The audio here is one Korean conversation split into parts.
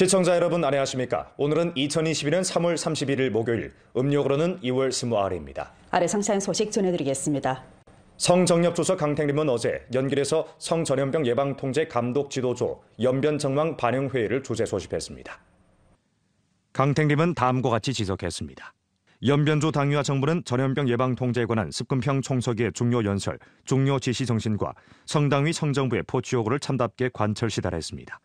시청자 여러분 안녕하십니까? 오늘은 2 0 2 1년 3월 31일 목요일, 음력으로는 2월 2 0일입니다 아래 상세한 소식 전해드리겠습니다. 성정협조사 강택림은 어제 연길에서 성전염병 예방통제 감독 지도조 연변정망 반영회의를 주재 소집했습니다. 강택림은 다음과 같이 지적했습니다. 연변조 당위와 정부는 전염병 예방 통제에 관한 습금평 총서기의 중요 연설, 중요 지시 정신과 성당위 성정부의 포치 요구를 참답게 관철 시달했습니다.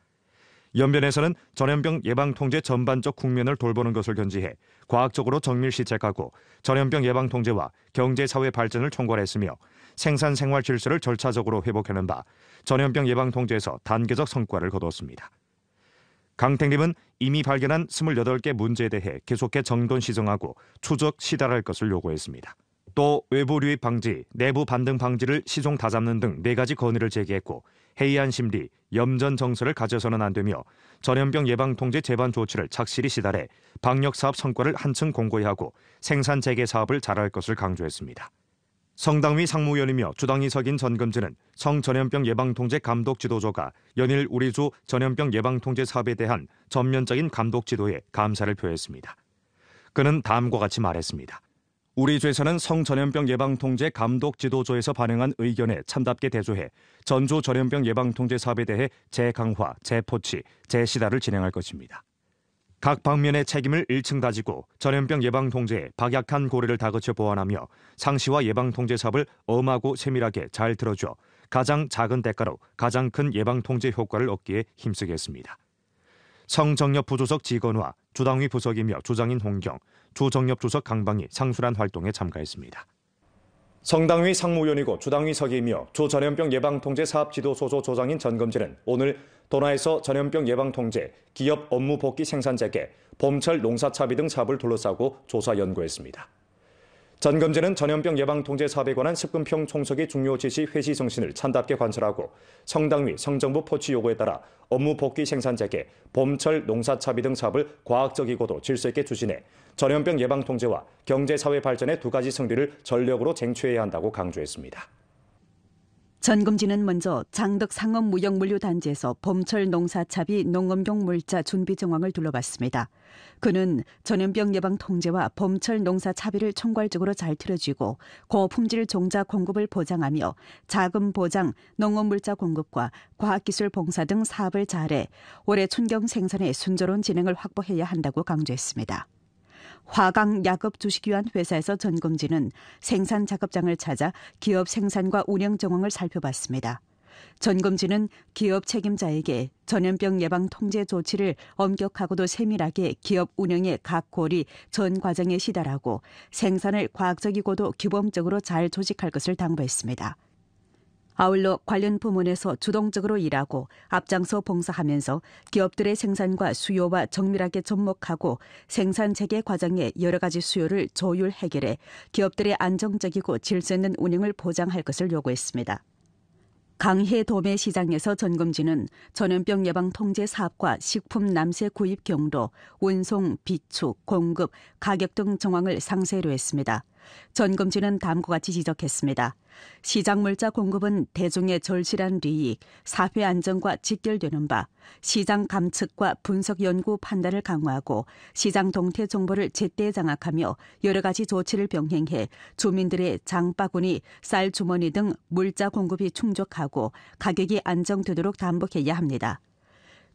연변에서는 전염병 예방 통제 전반적 국면을 돌보는 것을 견지해 과학적으로 정밀시 책하고 전염병 예방 통제와 경제 사회 발전을 총괄했으며 생산 생활 질서를 절차적으로 회복하는 바 전염병 예방 통제에서 단계적 성과를 거두었습니다. 강택림은 이미 발견한 28개 문제에 대해 계속해 정돈 시정하고 추적 시달할 것을 요구했습니다. 또 외부 유입 방지, 내부 반등 방지를 시종 다잡는 등 네 가지 건의를 제기했고 해이한 심리, 염전 정서를 가져서는 안 되며 전염병 예방 통제 제반 조치를 착실히 시달해 방역 사업 성과를 한층 공고히 하고 생산 재개 사업을 잘할 것을 강조했습니다. 성당위 상무위원이며 주당이 석인 전금진은 성전염병 예방통제 감독 지도조가 연일 우리 주 전염병 예방통제 사업에 대한 전면적인 감독 지도에 감사를 표했습니다. 그는 다음과 같이 말했습니다. 우리 죄사는 성전염병 예방통제 감독 지도조에서 반영한 의견에 참답게 대조해 전주 전염병 예방통제 사업에 대해 재강화, 재포치, 재시달을 진행할 것입니다. 각 방면의 책임을 1층 다지고 전염병 예방통제에 박약한 고리를 다그쳐 보완하며 상시와 예방통제 사업을 엄하고 세밀하게 잘 들어줘 가장 작은 대가로 가장 큰 예방통제 효과를 얻기에 힘쓰겠습니다. 성정력 부조석 직원화, 조당위 부석이며 조장인 홍경, 조정엽 조석 강방이 상술한 활동에 참가했습니다. 성당위 상무위원이고 조당위 석이며 조전염병 예방통제 사업지도소조 조장인 전검진은 오늘 도나에서 전염병 예방통제, 기업 업무 복귀 생산재개, 봄철 농사차비 등 사업을 둘러싸고 조사 연구했습니다. 전검제는 전염병 예방통제 사업에 관한 십금평 총석의 중요 지시 회시 정신을 찬답게 관철하고 성당 위 성정부 포치 요구에 따라 업무 복귀 생산 재개, 봄철 농사 차비 등 사업을 과학적이고도 질서 있게 추진해 전염병 예방통제와 경제사회 발전의 두 가지 성비를 전력으로 쟁취해야 한다고 강조했습니다. 전금지는 먼저 장덕 상업무역물류단지에서 봄철 농사차비 농업용 물자 준비 정황을 둘러봤습니다. 그는 전염병 예방 통제와 봄철 농사차비를 총괄적으로 잘 틀어주고 고품질 종자 공급을 보장하며 자금 보장, 농업물자 공급과 과학기술 봉사 등 사업을 잘해 올해 춘경 생산의 순조로운 진행을 확보해야 한다고 강조했습니다. 화강 약업 주식위한 회사에서 전검진은 생산 작업장을 찾아 기업 생산과 운영 정황을 살펴봤습니다. 전검진은 기업 책임자에게 전염병 예방 통제 조치를 엄격하고도 세밀하게 기업 운영의 각 고리 전 과정에 시달하고 생산을 과학적이고도 규범적으로 잘 조직할 것을 당부했습니다. 아울러 관련 부문에서 주동적으로 일하고 앞장서 봉사하면서 기업들의 생산과 수요와 정밀하게 접목하고 생산 체계 과정의 여러 가지 수요를 조율 해결해 기업들의 안정적이고 질서 있는 운영을 보장할 것을 요구했습니다. 강해 도매 시장에서 전금지는 전염병 예방 통제 사업과 식품 남세 구입 경로, 운송, 비축, 공급, 가격 등 정황을 상세로 했습니다. 전금지는 다음과 같이 지적했습니다. 시장 물자 공급은 대중의 절실한 리익, 사회 안정과 직결되는 바, 시장 감측과 분석 연구 판단을 강화하고 시장 동태 정보를 제때 장악하며 여러 가지 조치를 병행해 주민들의 장바구니, 쌀 주머니 등 물자 공급이 충족하고 가격이 안정되도록 담보해야 합니다.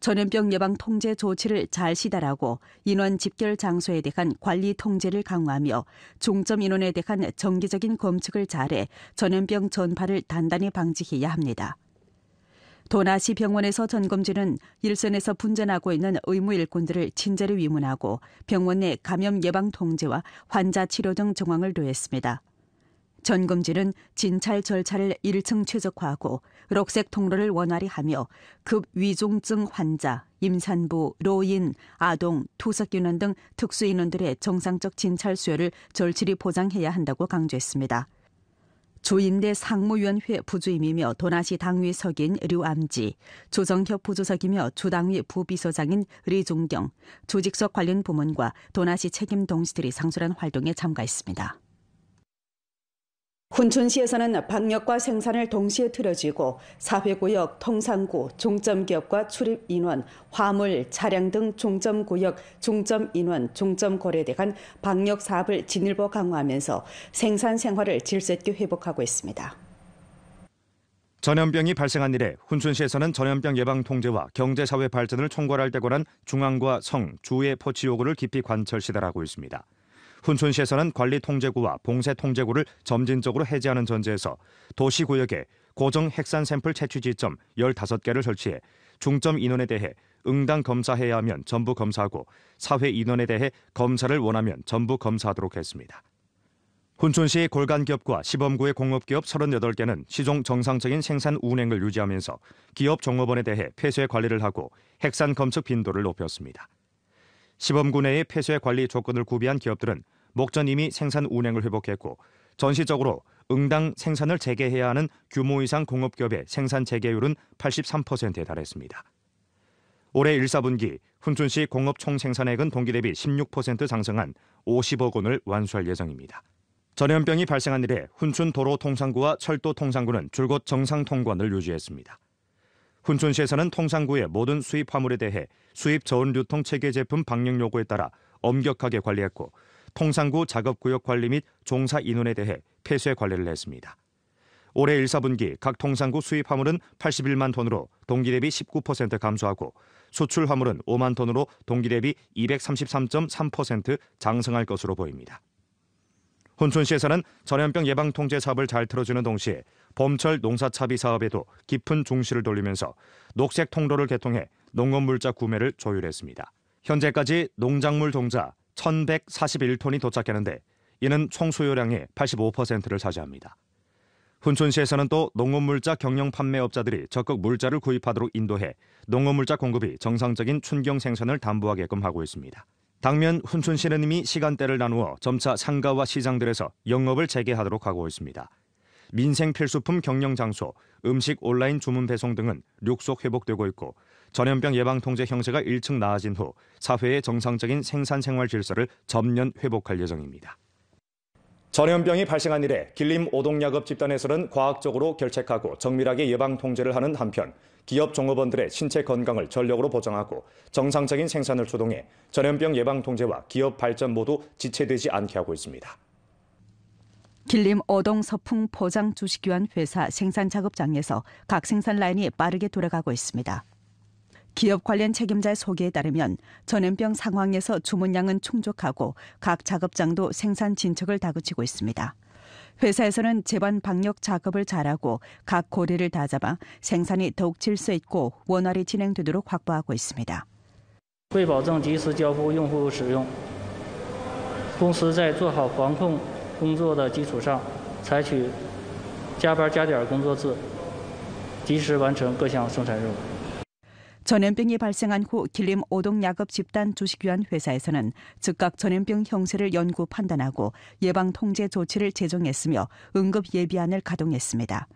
전염병 예방 통제 조치를 잘 시달하고 인원 집결 장소에 대한 관리 통제를 강화하며 종점 인원에 대한 정기적인 검측을 잘해 전염병 전파를 단단히 방지해야 합니다. 도나시 병원에서 전검진은 일선에서 분전하고 있는 의무 일꾼들을 친절히 위문하고 병원 내 감염 예방 통제와 환자 치료 등 정황을 도했습니다. 전금질은 진찰 절차를 1층 최적화하고 록색 통로를 원활히 하며 급위중증 환자, 임산부, 노인, 아동, 투석인원 등 특수인원들의 정상적 진찰 수요를 절실히 보장해야 한다고 강조했습니다. 조인대 상무위원회 부주임이며 도나시 당위석인 류암지, 조정협 부주석이며 주당위 부비서장인 리종경, 조직석 관련 부문과 도나시 책임 동지들이 상술한 활동에 참가했습니다. 훈춘시에서는 방역과 생산을 동시에 틀어쥐고 사회구역, 통상구, 종점기업과 출입인원, 화물, 차량 등 종점구역, 종점인원, 종점거래대 간 방역사업을 진일보 강화하면서 생산생활을 질서있게 회복하고 있습니다. 전염병이 발생한 이래 훈춘시에서는 전염병 예방 통제와 경제사회 발전을 총괄할 때권한 중앙과 성, 주의 포치 요구를 깊이 관철시달하고 있습니다. 훈촌시에서는 관리통제구와 봉쇄통제구를 점진적으로 해제하는 전제에서 도시구역에 고정 핵산 샘플 채취 지점 15개를 설치해 중점 인원에 대해 응당 검사해야 하면 전부 검사하고 사회 인원에 대해 검사를 원하면 전부 검사하도록 했습니다. 훈촌시 의 골간기업과 시범구의 공업기업 38개는 시종 정상적인 생산 운행을 유지하면서 기업 종업원에 대해 폐쇄 관리를 하고 핵산 검측 빈도를 높였습니다. 시범군 의 폐쇄 관리 조건을 구비한 기업들은 목전 이미 생산 운행을 회복했고 전시적으로 응당 생산을 재개해야 하는 규모 이상 공업기업의 생산 재개율은 83%에 달했습니다. 올해 1, 4분기 훈춘시 공업 총 생산액은 동기 대비 16% 상승한 50억 원을 완수할 예정입니다. 전염병이 발생한 이래 훈춘 도로통상구와 철도통상구는 줄곧 정상 통관을 유지했습니다. 춘천시에서는 통상구의 모든 수입 화물에 대해 수입 저온 유통 체계 제품 방역 요구에 따라 엄격하게 관리했고 통상구 작업구역 관리 및 종사 인원에 대해 폐쇄 관리를 했습니다. 올해 1, 4분기 각 통상구 수입 화물은 81만 톤으로 동기 대비 19% 감소하고 수출 화물은 5만 톤으로 동기 대비 233.3% 장성할 것으로 보입니다. 혼촌시에서는 전염병 예방 통제 사업을 잘 틀어주는 동시에 봄철 농사차비 사업에도 깊은 중시를 돌리면서 녹색 통로를 개통해 농업물자 구매를 조율했습니다. 현재까지 농작물 동자 1,141톤이 도착했는데 이는 총 수요량의 85%를 차지합니다. 훈촌시에서는 또 농업물자 경영 판매업자들이 적극 물자를 구입하도록 인도해 농업물자 공급이 정상적인 춘경 생산을 담보하게끔 하고 있습니다. 당면 훈촌시는 이미 시간대를 나누어 점차 상가와 시장들에서 영업을 재개하도록 하고 있습니다. 민생 필수품 경영 장소, 음식 온라인 주문 배송 등은 륙속 회복되고 있고 전염병 예방 통제 형세가 일층 나아진 후 사회의 정상적인 생산 생활 질서를 전면 회복할 예정입니다. 전염병이 발생한 이래 길림 오동야급 집단에서는 과학적으로 결책하고 정밀하게 예방 통제를 하는 한편 기업 종업원들의 신체 건강을 전력으로 보장하고 정상적인 생산을 초동해 전염병 예방 통제와 기업 발전 모두 지체되지 않게 하고 있습니다. 길림 어동 서풍 포장 주식기관 회사 생산 작업장에서 각 생산 라인이 빠르게 돌아가고 있습니다. 기업 관련 책임자의 소개에 따르면 전염병 상황에서 주문량은 충족하고 각 작업장도 생산 진척을 다그치고 있습니다. 회사에서는 재반 방역 작업을 잘하고 각 고리를 다잡아 생산이 더욱 질서 있고 원활히 진행되도록 확보하고 있습니다. 为保证及时交付用户使用，公司在做好防控 工作的基础上，采取加班加点工作制，及时完成各项生产任务。전염병이 발생한 후 길림 오동야업 집단 주식위원 회사에서는 즉각 전염병 형세를 연구 판단하고 예방 통제 조치를 제정했으며 응급 예비안을 가동했습니다.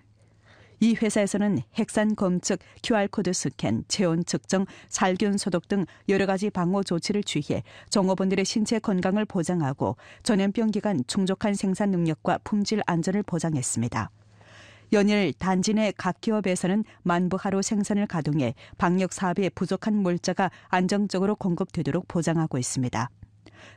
이 회사에서는 핵산 검측, QR코드 스캔, 체온 측정, 살균 소독 등 여러 가지 방호 조치를 취해 종업원들의 신체 건강을 보장하고 전염병 기간 충족한 생산 능력과 품질 안전을 보장했습니다. 연일 단지 내 각 기업에서는 만부 하로 생산을 가동해 방역 사업에 부족한 물자가 안정적으로 공급되도록 보장하고 있습니다.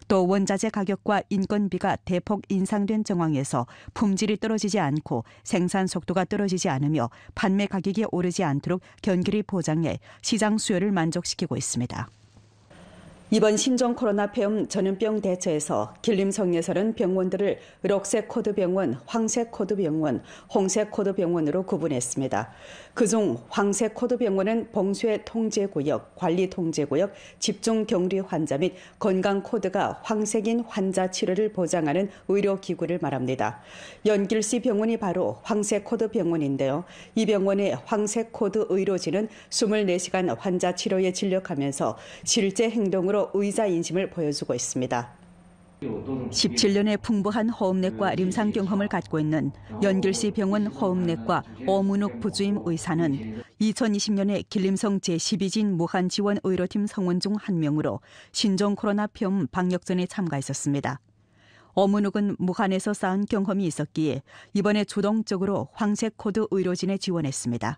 또 원자재 가격과 인건비가 대폭 인상된 정황에서 품질이 떨어지지 않고 생산 속도가 떨어지지 않으며 판매 가격이 오르지 않도록 견기이 보장해 시장 수요를 만족시키고 있습니다. 이번 신종 코로나 폐렴 전염병 대처에서 길림성에서는 병원들을 록색 코드 병원, 황색 코드 병원, 홍색 코드 병원으로 구분했습니다. 그 중 황색 코드 병원은 봉쇄 통제 구역, 관리 통제 구역, 집중 격리 환자 및 건강 코드가 황색인 환자 치료를 보장하는 의료 기구를 말합니다. 연길시 병원이 바로 황색 코드 병원인데요. 이 병원의 황색 코드 의료진은 24시간 환자 치료에 진력하면서 실제 행동으로 의사 인심을 보여주고 있습니다. 17년의 풍부한 허음내과림상 그 경험을 갖고 있는 연결시 병원 허음내과 어문욱 부주임 의사는 2020년에 길림성 제12진 무한지원 의료팀 성원 중 한 명으로 신종 코로나 폐렴 방역전에 참가했었습니다. 어문욱은 무한에서 쌓은 경험이 있었기에 이번에 주동적으로 황색 코드 의료진에 지원했습니다.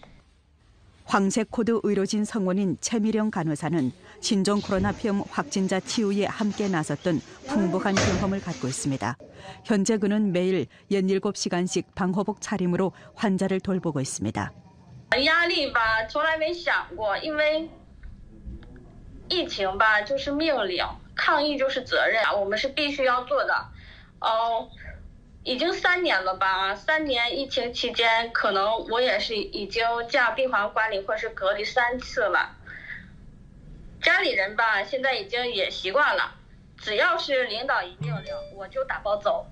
황색 코드 의료진 성원인 최미령 간호사는 신종 코로나병 확진자 치유에 함께 나섰던 풍부한 경험을 갖고 있습니다. 현재 그는 매일 7시간씩 방호복 차림으로 환자를 돌보고 있습니다. 压力吧，从来没想过，因为疫情吧，就是命令，抗疫就是责任，我们是必须要做的。哦、uh,。已经三年了吧？三年疫情期间，可能我也是已经进病房管理或者是隔离三次了。家里人吧，现在已经也习惯了，只要是领导一命令，我就打包走。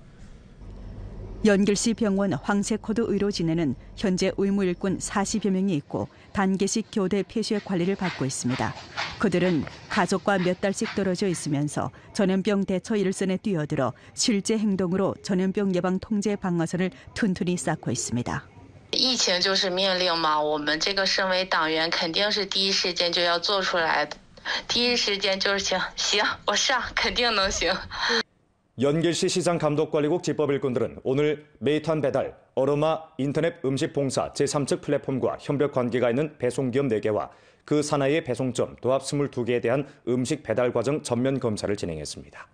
연결시병원황코드의료진에는현재의무일꾼40여명이있고단계식교대폐쇄관리를받고있습니다 그들은 가족과 몇 달씩 떨어져 있으면서 전염병 대처 일선에 뛰어들어 실제 행동으로 전염병 예방 통제 방어선을 튼튼히 쌓고 있습니다. 疫情就是命令嘛，我们这个身为党员，肯定是第一时间就要做出来的。第一时间就是行，行，我上肯定能行。 연길시 시장 감독관리국 집법일꾼들은 오늘 메이탄 배달, 어로마 인터넷 음식 봉사 제3측 플랫폼과 협력 관계가 있는 배송기업 4개와 그 산하의 배송점 도합 22개에 대한 음식 배달 과정 전면 검사를 진행했습니다.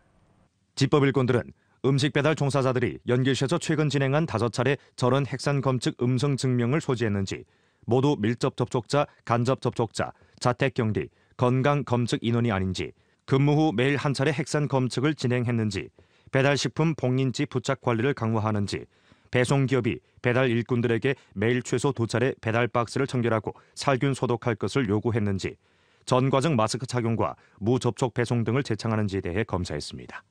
집법일꾼들은 음식 배달 종사자들이 연길시에서 최근 진행한 5차례 절원 핵산 검측 음성 증명을 소지했는지 모두 밀접 접촉자, 간접 접촉자, 자택 격리, 건강 검측 인원이 아닌지 근무 후 매일 한 차례 핵산 검측을 진행했는지 배달식품 봉인지 부착 관리를 강화하는지, 배송기업이 배달 일꾼들에게 매일 최소 두 차례 배달 박스를 청결하고 살균 소독할 것을 요구했는지, 전과정 마스크 착용과 무접촉 배송 등을 제창하는지에 대해 검사했습니다.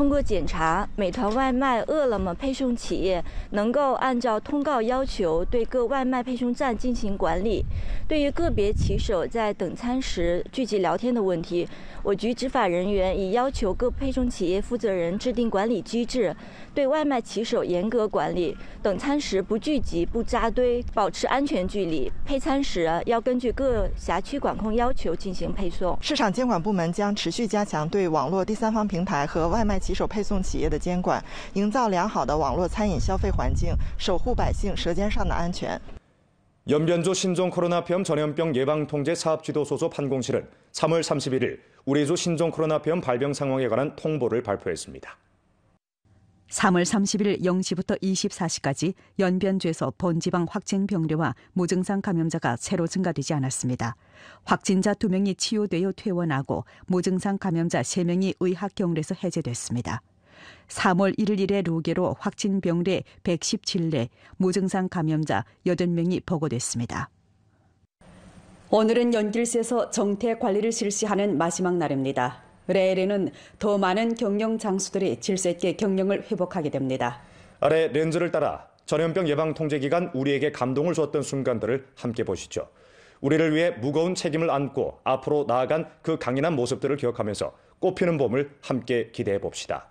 通过检查，美团外卖、饿了么配送企业能够按照通告要求对各外卖配送站进行管理。对于个别骑手在等餐时聚集聊天的问题，我局执法人员已要求各配送企业负责人制定管理机制，对外卖骑手严格管理，等餐时不聚集、不扎堆，保持安全距离。配餐时要根据各辖区管控要求进行配送。市场监管部门将持续加强对网络第三方平台和外卖。 骑手配送企业的监管，营造良好的网络餐饮消费环境，守护百姓舌尖上的安全。연변조 신종 코로나병 전염병 예방통제 사업지도소속 판공실은 3월 31일 우리조 신종 코로나병 발병 상황에 관한 통보를 발표했습니다. 3월 30일 0시부터 24시까지 연변주에서 본지방 확진 병례와 무증상 감염자가 새로 증가되지 않았습니다. 확진자 2명이 치유되어 퇴원하고 무증상 감염자 3명이 의학 경로에서 해제됐습니다. 3월 1일 일에 루게로 확진 병례 117례, 무증상 감염자 8명이 보고됐습니다. 오늘은 연길시에서 정태 관리를 실시하는 마지막 날입니다. 레일에는 더 많은 경영 장수들이 질세 있게 경영을 회복하게 됩니다. 아래 렌즈를 따라 전염병 예방 통제 기간 우리에게 감동을 주었던 순간들을 함께 보시죠. 우리를 위해 무거운 책임을 안고 앞으로 나아간 그 강인한 모습들을 기억하면서 꽃피는 봄을 함께 기대해 봅시다.